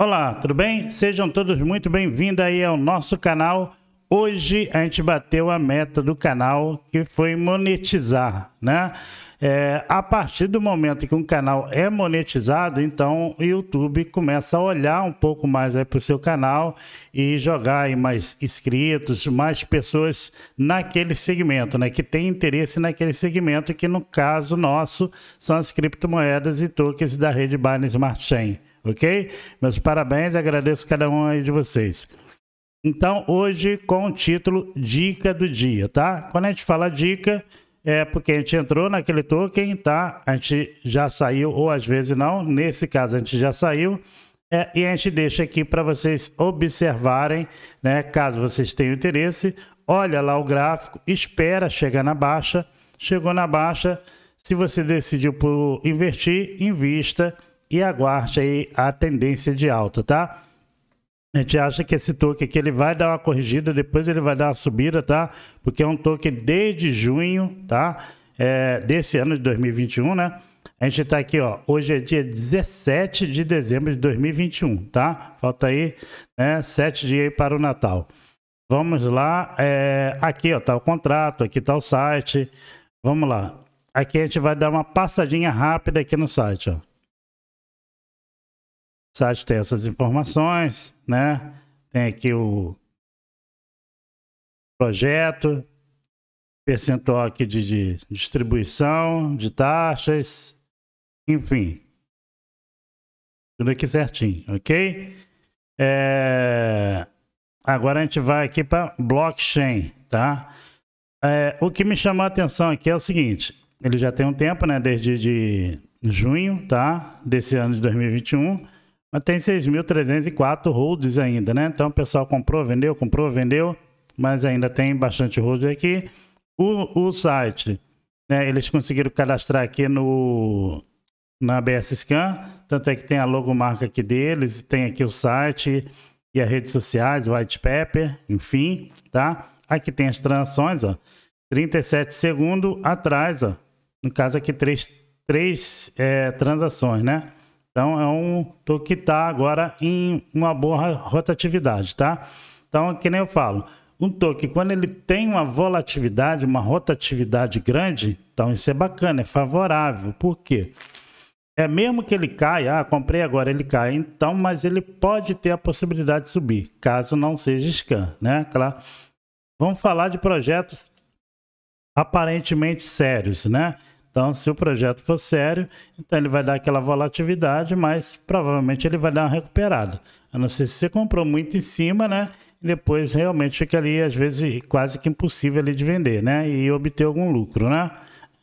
Olá, tudo bem? Sejam todos muito bem-vindos aí ao nosso canal. Hoje a gente bateu a meta do canal que foi monetizar, né? É, a partir do momento que um canal é monetizado, então o YouTube começa a olhar um pouco mais para o seu canal e jogar aí mais inscritos, mais pessoas naquele segmento, né? Que tem interesse naquele segmento, que no caso nosso são as criptomoedas e tokens da rede Binance Smart Chain ok? Meus parabéns, agradeço cada um aí de vocês. Então, hoje com o título Dica do Dia, tá? Quando a gente fala dica, é porque a gente entrou naquele token, tá? A gente já saiu, ou às vezes não, nesse caso a gente já saiu. É, e a gente deixa aqui para vocês observarem, né? Caso vocês tenham interesse, olha lá o gráfico, espera chegar na baixa. Chegou na baixa, se você decidiu por investir, invista e aguarde aí a tendência de alta, tá? A gente acha que esse toque aqui ele vai dar uma corrigida, depois ele vai dar uma subida, tá? Porque é um toque desde junho, tá? É, desse ano de 2021, né? A gente tá aqui, ó. Hoje é dia 17 de dezembro de 2021, tá? Falta aí, né? Sete dias aí para o Natal. Vamos lá. É, aqui, ó, tá o contrato, aqui tá o site. Vamos lá. Aqui a gente vai dar uma passadinha rápida aqui no site, ó. O site tem essas informações, né? Tem aqui o projeto, percentual aqui de, de distribuição, de taxas, enfim. Tudo aqui certinho, ok? É... Agora a gente vai aqui para blockchain, tá? É, o que me chamou a atenção aqui é o seguinte: ele já tem um tempo, né? Desde de junho, tá? Desse ano de 2021. Mas tem 6.304 holds ainda, né? Então o pessoal comprou, vendeu, comprou, vendeu, mas ainda tem bastante hold aqui. O, o site, né? Eles conseguiram cadastrar aqui no na BS Scan, tanto é que tem a logomarca aqui deles, tem aqui o site e as redes sociais, White Pepper, enfim, tá? Aqui tem as transações, ó. 37 segundos atrás, ó. No caso aqui, três, três é, transações, né? Então é um tour que está agora em uma boa rotatividade, tá? Então, é que nem eu falo, um toque, quando ele tem uma volatilidade, uma rotatividade grande, então isso é bacana, é favorável. Por quê? É mesmo que ele caia, ah, comprei agora, ele cai, então, mas ele pode ter a possibilidade de subir, caso não seja scan, né? Claro. Vamos falar de projetos aparentemente sérios, né? Então, se o projeto for sério, então ele vai dar aquela volatilidade, mas provavelmente ele vai dar uma recuperada. A não ser se você comprou muito em cima, né? E depois realmente fica ali, às vezes, quase que impossível ali de vender, né? E obter algum lucro, né?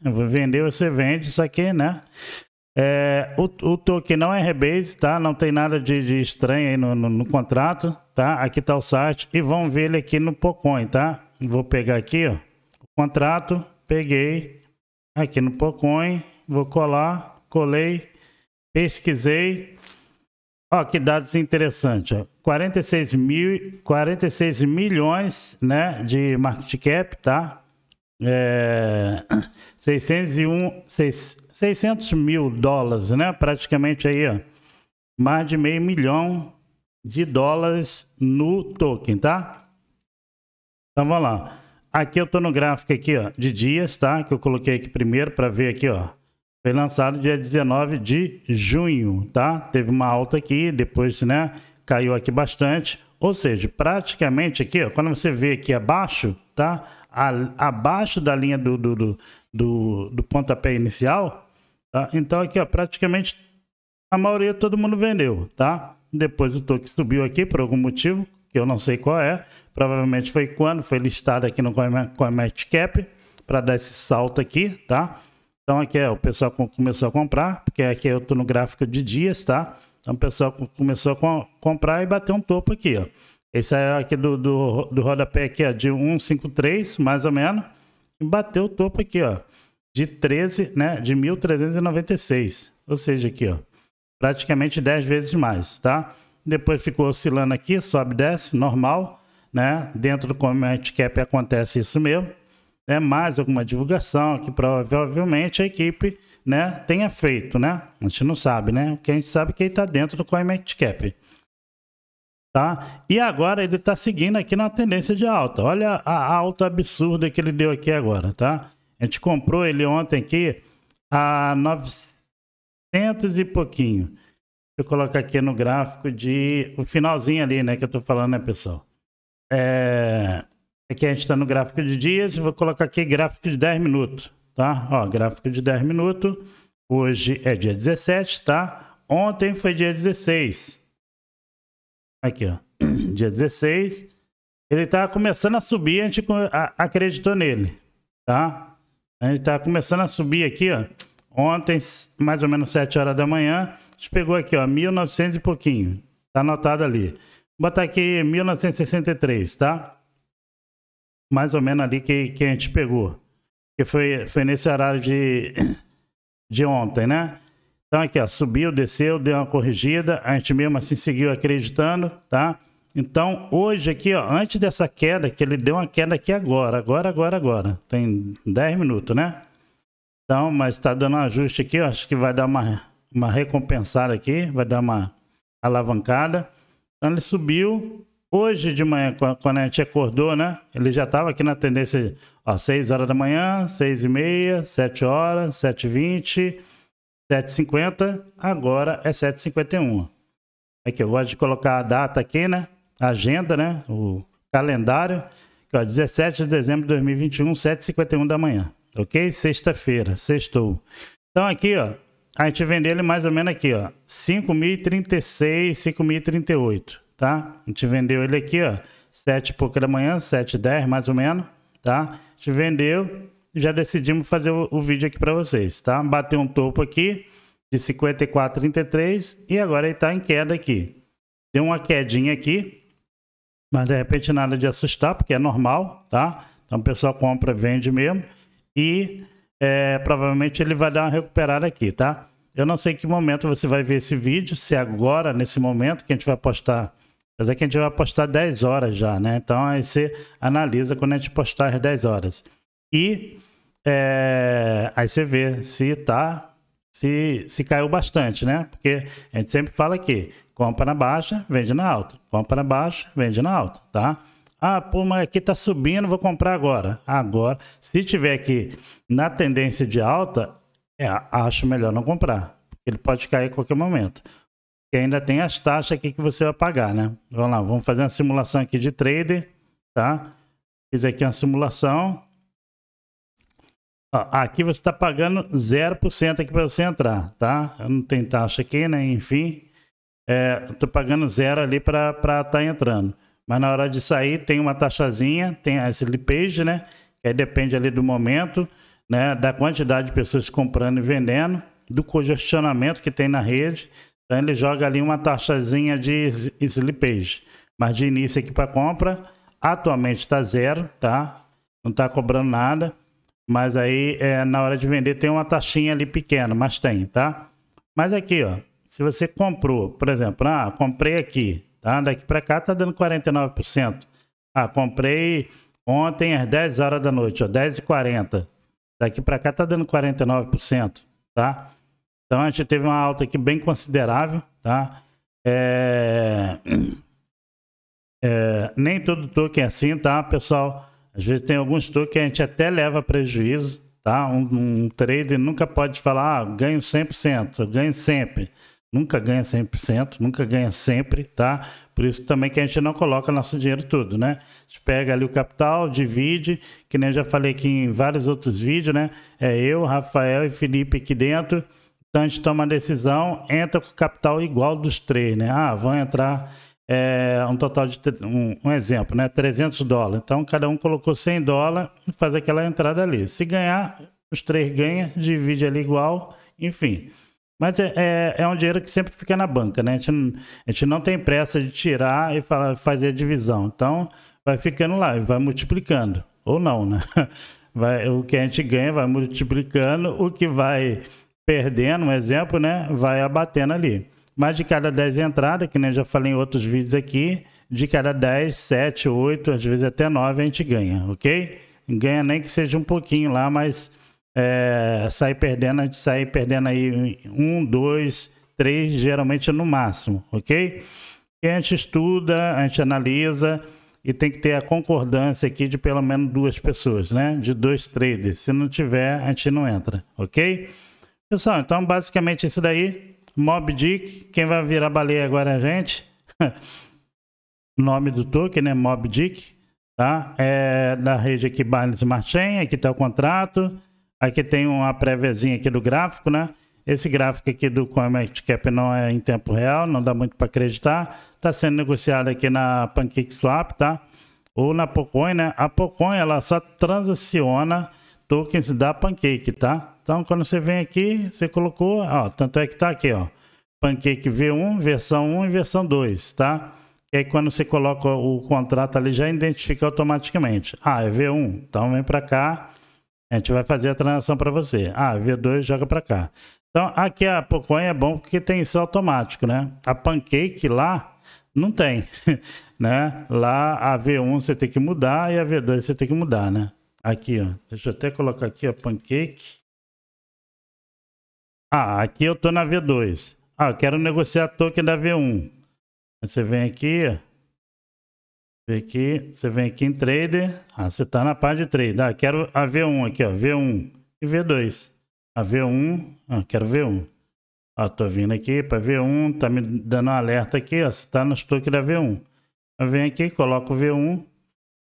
Vender, você vende, isso aqui, né? É, o, o, token não é rebase, tá? Não tem nada de, de estranho aí no, no, no, contrato, tá? Aqui tá o site e vão ver ele aqui no Pocoin, tá? Vou pegar aqui, ó, o contrato, peguei, aqui no Pocoin, vou colar, colei, pesquisei. Ó, que dados interessantes, ó. 46, mil, 46 milhões, né, de market cap, tá? É, 601, seis, 600 mil dólares, né, praticamente aí, ó. Mais de meio milhão de dólares no token, tá? Então, vamos lá. Aqui eu tô no gráfico aqui, ó, de dias, tá? Que eu coloquei aqui primeiro para ver aqui, ó. Foi lançado dia 19 de junho, tá? Teve uma alta aqui, depois, né, caiu aqui bastante. Ou seja, praticamente aqui, ó, quando você vê aqui abaixo, tá? A, abaixo da linha do, do, do, do, do pontapé inicial, tá? Então aqui, ó, praticamente a maioria todo mundo vendeu, tá? Depois o toque subiu aqui por algum motivo, que eu não sei qual é, provavelmente foi quando foi listado aqui no Cap para dar esse salto aqui, tá? Então aqui é o pessoal começou a comprar, porque aqui eu tô no gráfico de dias, tá? Então o pessoal começou a comprar e bateu um topo aqui, ó. Esse é aqui do, do, do rodapé aqui, ó, de 153, mais ou menos, e bateu o topo aqui, ó, de 13, né, de 1396. Ou seja, aqui, ó, praticamente 10 vezes mais, tá? depois ficou oscilando aqui, sobe desce, normal, né? Dentro do Comet Cap acontece isso mesmo, É Mais alguma divulgação que provavelmente a equipe, né, tenha feito, né? A gente não sabe, né? O que a gente sabe é que ele está dentro do Comet Cap. Tá? E agora ele está seguindo aqui na tendência de alta. Olha a alta absurda que ele deu aqui agora, tá? A gente comprou ele ontem aqui a 900 e pouquinho eu coloco aqui no gráfico de. O finalzinho ali, né? Que eu tô falando, né, pessoal? É... Aqui a gente está no gráfico de dias. Vou colocar aqui gráfico de 10 minutos, tá? Ó, gráfico de 10 minutos. Hoje é dia 17, tá? Ontem foi dia 16. Aqui, ó. Dia 16. Ele tá começando a subir, a gente acreditou nele, tá? A gente tá começando a subir aqui, ó. Ontem, mais ou menos 7 horas da manhã, a gente pegou aqui, ó, 1900 e pouquinho. Tá anotado ali. Vou botar aqui 1963, tá? Mais ou menos ali que, que a gente pegou. Que foi, foi nesse horário de, de ontem, né? Então aqui, ó, subiu, desceu, deu uma corrigida, a gente mesmo assim seguiu acreditando, tá? Então hoje aqui, ó, antes dessa queda, que ele deu uma queda aqui agora, agora, agora, agora, tem 10 minutos, né? Então, mas está dando um ajuste aqui, ó, acho que vai dar uma, uma recompensada aqui, vai dar uma alavancada. Então ele subiu. Hoje de manhã, quando a gente acordou, né? Ele já estava aqui na tendência, ó, 6 horas da manhã, 6 e meia, 7 horas, 7 e 20, 7 e 50, agora é 7 e 51. Aqui, é eu gosto de colocar a data aqui, né? A agenda, né? O calendário, que é 17 de dezembro de 2021, 7 e 51 da manhã ok? Sexta-feira, sextou. Então aqui, ó, a gente vendeu ele mais ou menos aqui, ó, 5.036, 5.038, tá? A gente vendeu ele aqui, ó, 7 e pouco da manhã, 7 e 10 mais ou menos, tá? A gente vendeu já decidimos fazer o, o vídeo aqui para vocês, tá? Bateu um topo aqui de 54,33 e agora ele tá em queda aqui. Deu uma quedinha aqui, mas de repente nada de assustar, porque é normal, tá? Então o pessoal compra, vende mesmo e é, provavelmente ele vai dar uma recuperada aqui, tá? Eu não sei em que momento você vai ver esse vídeo, se é agora, nesse momento, que a gente vai postar. Mas é que a gente vai postar 10 horas já, né? Então aí você analisa quando a gente postar as 10 horas. E é, aí você vê se tá. Se, se caiu bastante, né? Porque a gente sempre fala aqui: compra na baixa, vende na alta. Compra na baixa, vende na alta, tá? Ah, pô, mas aqui tá subindo, vou comprar agora. Agora, se tiver aqui na tendência de alta, é, acho melhor não comprar. Ele pode cair a qualquer momento. E ainda tem as taxas aqui que você vai pagar, né? Vamos lá, vamos fazer uma simulação aqui de trader, tá? Fiz aqui uma simulação. Ó, aqui você está pagando 0% aqui para você entrar, tá? Eu não tem taxa aqui, né? Enfim, é, estou pagando zero ali para estar tá entrando. Mas na hora de sair tem uma taxazinha, tem a slippage, né? Que aí depende ali do momento, né? Da quantidade de pessoas comprando e vendendo, do congestionamento que tem na rede. Então ele joga ali uma taxazinha de slippage. Mas de início aqui para compra, atualmente está zero, tá? Não está cobrando nada. Mas aí é, na hora de vender tem uma taxinha ali pequena, mas tem, tá? Mas aqui, ó, se você comprou, por exemplo, ah, comprei aqui, Tá? Daqui para cá tá dando 49%. Ah, comprei ontem às 10 horas da noite, ó, 10 e 40 Daqui para cá tá dando 49%, tá? Então a gente teve uma alta aqui bem considerável, tá? É... É... nem todo token é assim, tá, pessoal? Às vezes tem alguns tokens que a gente até leva prejuízo, tá? Um, um trader nunca pode falar, ah, ganho 100%, eu ganho sempre. Nunca ganha 100%, nunca ganha sempre, tá? Por isso também que a gente não coloca nosso dinheiro tudo né? A gente pega ali o capital, divide, que nem eu já falei aqui em vários outros vídeos, né? É eu, Rafael e Felipe aqui dentro. Então a gente toma a decisão, entra com o capital igual dos três, né? Ah, vão entrar é, um total de, um, um, exemplo, né? 300 dólares. Então cada um colocou 100 dólares e faz aquela entrada ali. Se ganhar, os três ganham, divide ali igual, enfim... Mas é, é, é, um dinheiro que sempre fica na banca, né? A gente, não, a gente não tem pressa de tirar e falar, fazer a divisão. Então, vai ficando lá e vai multiplicando. Ou não, né? Vai, o que a gente ganha vai multiplicando, o que vai perdendo, um exemplo, né? Vai abatendo ali. Mas de cada 10 entradas, que nem já falei em outros vídeos aqui, de cada 10, 7, 8, às vezes até 9 a gente ganha, ok? Ganha nem que seja um pouquinho lá, mas é, sair perdendo, a gente sai perdendo aí um, dois, três, geralmente no máximo, ok? E a gente estuda, a gente analisa e tem que ter a concordância aqui de pelo menos duas pessoas, né? De dois traders. Se não tiver, a gente não entra, ok? Pessoal, então basicamente isso daí. Mob Dick, quem vai virar baleia agora é a gente. Nome do token é Mob Dick, tá? É da rede aqui Binance Smart Chain, aqui tá o contrato. Aqui tem uma préviazinha aqui do gráfico, né? Esse gráfico aqui do Comet Cap não é em tempo real, não dá muito para acreditar. Está sendo negociado aqui na PancakeSwap, tá? Ou na Pocoin, né? A Pocoin, ela só transaciona tokens da Pancake, tá? Então, quando você vem aqui, você colocou, ó, tanto é que tá aqui, ó. Pancake V1, versão 1 e versão 2, tá? E aí, quando você coloca o contrato ali, já identifica automaticamente. Ah, é V1, então vem para cá a gente vai fazer a transação para você. Ah, V2 joga para cá. Então, aqui a Pocoin é bom porque tem isso automático, né? A Pancake lá não tem, né? Lá a V1 você tem que mudar e a V2 você tem que mudar, né? Aqui, ó. Deixa eu até colocar aqui a Pancake. Ah, aqui eu tô na V2. Ah, eu quero negociar a token da V1. Você vem aqui, ó aqui, você vem aqui em Trader. Ah, você tá na parte de Trader. Ah, quero a V1 aqui, ó. V1 e V2. A V1, ah, quero V1. Ah, tô vindo aqui para V1, tá me dando um alerta aqui, ó. Você tá no estoque da V1. Eu venho aqui, coloco V1.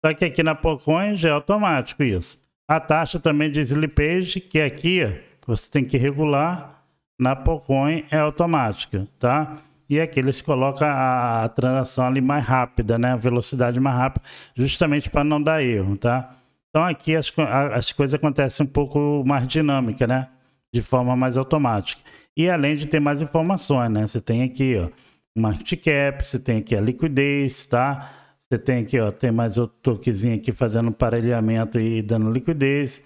Só que aqui na Pocoin já é automático isso. A taxa também de slippage, que aqui ó, você tem que regular, na Pocoin é automática, Tá? E aqui é eles colocam a transação ali mais rápida, né? A velocidade mais rápida, justamente para não dar erro, tá? Então aqui as, as coisas acontecem um pouco mais dinâmica, né? De forma mais automática. E além de ter mais informações, né? Você tem aqui, ó, market cap, você tem aqui a liquidez, tá? Você tem aqui, ó, tem mais outro toquezinho aqui fazendo parelhamento e dando liquidez.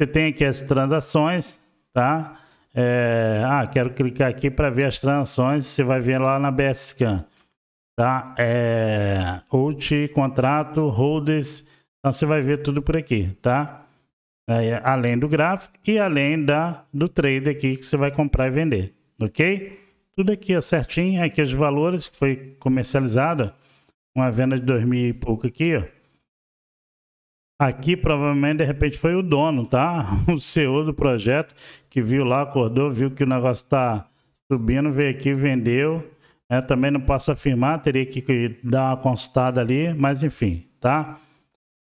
Você tem aqui as transações, tá? É, ah, quero clicar aqui para ver as transações. Você vai ver lá na BSCAN. Tá? É, UT, contrato, holders. Então você vai ver tudo por aqui, tá? É, além do gráfico e além da, do trade aqui que você vai comprar e vender, ok? Tudo aqui é certinho. Aqui os valores que foi comercializado. Uma venda de dois mil e pouco aqui, ó. Aqui provavelmente de repente foi o dono, tá? O CEO do projeto que viu lá, acordou, viu que o negócio tá subindo, veio aqui, vendeu. É, também não posso afirmar, teria que dar uma consultada ali, mas enfim, tá?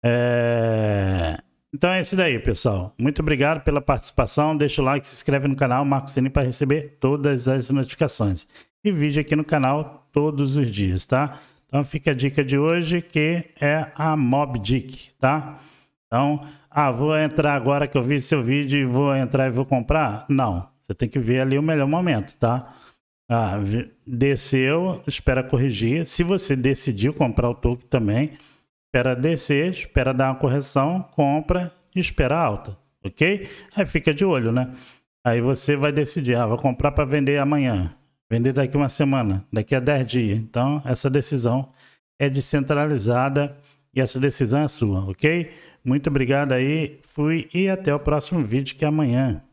É... Então é isso daí, pessoal. Muito obrigado pela participação. Deixa o like, se inscreve no canal, marca o sininho para receber todas as notificações. E vídeo aqui no canal todos os dias, tá? Então fica a dica de hoje que é a Mob Dick, tá? Então, ah, vou entrar agora que eu vi seu vídeo e vou entrar e vou comprar? Não, você tem que ver ali o melhor momento, tá? Ah, desceu, espera corrigir. Se você decidiu comprar o token também, espera descer, espera dar uma correção, compra e espera alta, ok? Aí fica de olho, né? Aí você vai decidir, ah, vou comprar para vender amanhã. Vender daqui uma semana, daqui a 10 dias. Então, essa decisão é descentralizada e essa decisão é sua, ok? Muito obrigado aí, fui e até o próximo vídeo que é amanhã.